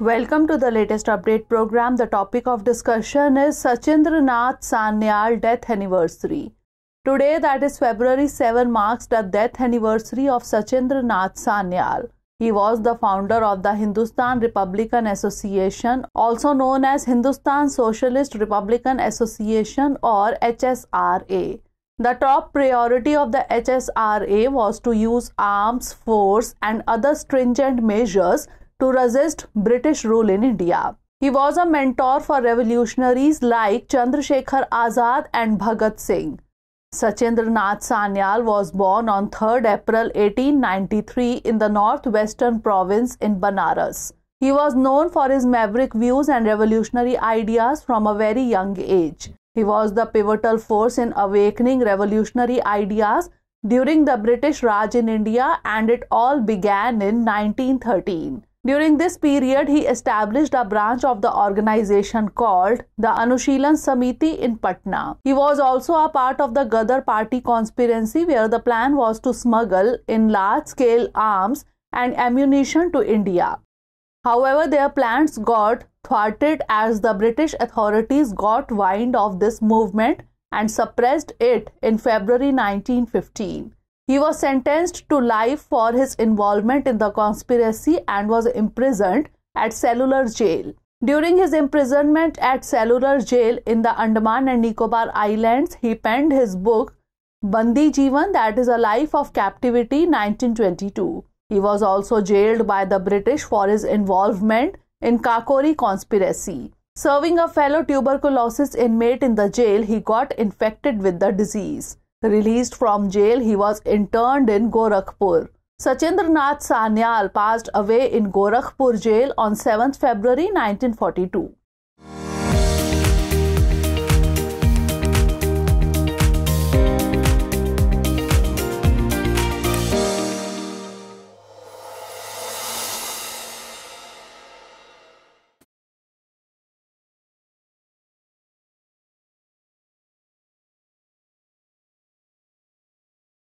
Welcome to the latest update program. The topic of discussion is Sachindranath Sanyal death anniversary. Today, that is February 7, marks the death anniversary of Sachindranath Sanyal. He was the founder of the Hindustan Republican Association, also known as Hindustan Socialist Republican Association or HSRA. The top priority of the HSRA was to use arms, force, and other stringent measures to resist British rule in India. He was a mentor for revolutionaries like Chandrasekhar Azad and Bhagat Singh. Sachindranath Sanyal was born on 3rd April 1893 in the northwestern province in Banaras. He was known for his maverick views and revolutionary ideas from a very young age. He was the pivotal force in awakening revolutionary ideas during the British Raj in India and it all began in 1913. During this period, he established a branch of the organization called the Anushilan Samiti in Patna. He was also a part of the Gadar party conspiracy, where the plan was to smuggle in large scale arms and ammunition to India. However, their plans got thwarted as the British authorities got wind of this movement and suppressed it in February 1915. He was sentenced to life for his involvement in the conspiracy and was imprisoned at Cellular Jail. During his imprisonment at Cellular Jail in the Andaman and Nicobar Islands, he penned his book Bandi Jivan, that is a life of captivity, 1922. He was also jailed by the British for his involvement in Kakori conspiracy. Serving a fellow tuberculosis inmate in the jail, he got infected with the disease. Released from jail, he was interned in Gorakhpur. Sachindranath Sanyal passed away in Gorakhpur jail on 7 February 1942.